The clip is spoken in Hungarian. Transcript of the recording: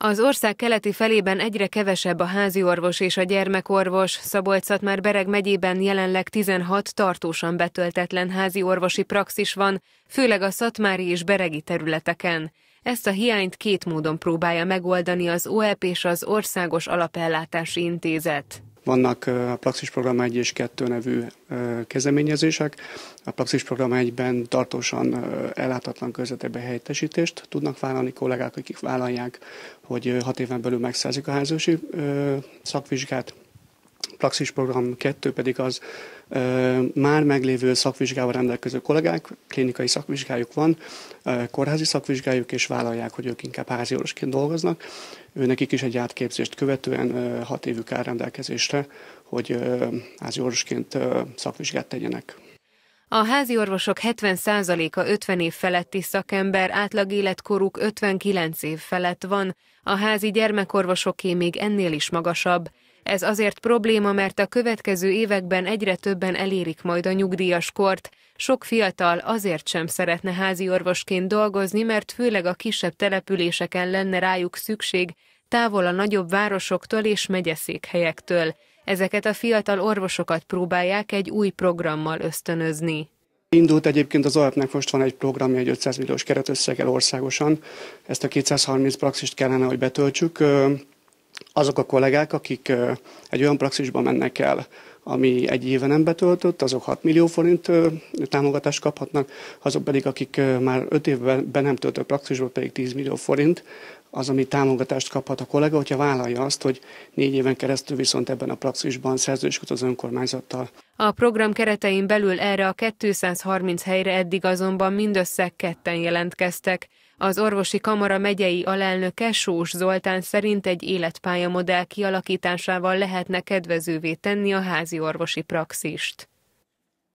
Az ország keleti felében egyre kevesebb a házi orvos és a gyermekorvos. szabolcs már Bereg megyében jelenleg 16 tartósan betöltetlen orvosi praxis van, főleg a szatmári és beregi területeken. Ezt a hiányt két módon próbálja megoldani az OEP és az Országos Alapellátási Intézet. Vannak a Praxis Program 1 és 2 nevű kezdeményezések. A Praxis Program 1-ben tartósan ellátatlan közvetebe helyettesítést tudnak vállalni kollégák, akik vállalják, hogy hat éven belül megszerzik a házősi szakvizsgát, praxisprogram 2 pedig az ö, már meglévő szakvizsgával rendelkező kollégák, klinikai szakvizsgájuk van, ö, kórházi szakvizsgájuk, és vállalják, hogy ők inkább házi orvosként dolgoznak. Ő nekik is egy átképzést követően ö, hat évük áll rendelkezésre, hogy ö, házi orvosként ö, szakvizsgát tegyenek. A házi orvosok 70%-a 50 év feletti szakember, átlag életkoruk 59 év felett van, a házi gyermekorvosoké még ennél is magasabb. Ez azért probléma, mert a következő években egyre többen elérik majd a nyugdíjas kort. Sok fiatal azért sem szeretne házi orvosként dolgozni, mert főleg a kisebb településeken lenne rájuk szükség, távol a nagyobb városoktól és megyeszékhelyektől. Ezeket a fiatal orvosokat próbálják egy új programmal ösztönözni. Indult egyébként az OAP-nek most van egy program, egy 500 milliós keretösszeggel országosan. Ezt a 230 praxist kellene, hogy betöltsük azok a kollégák, akik egy olyan praxisban mennek el, ami egy éve nem betöltött, azok 6 millió forint támogatást kaphatnak, azok pedig, akik már 5 évben be nem töltött praxisban, pedig 10 millió forint, az, ami támogatást kaphat a kollega, hogyha vállalja azt, hogy négy éven keresztül viszont ebben a praxisban szerződés az önkormányzattal. A program keretein belül erre a 230 helyre eddig azonban mindössze ketten jelentkeztek. Az orvosi kamara megyei alelnöke Sós Zoltán szerint egy életpályamodell kialakításával lehetne kedvezővé tenni a házi orvosi praxist.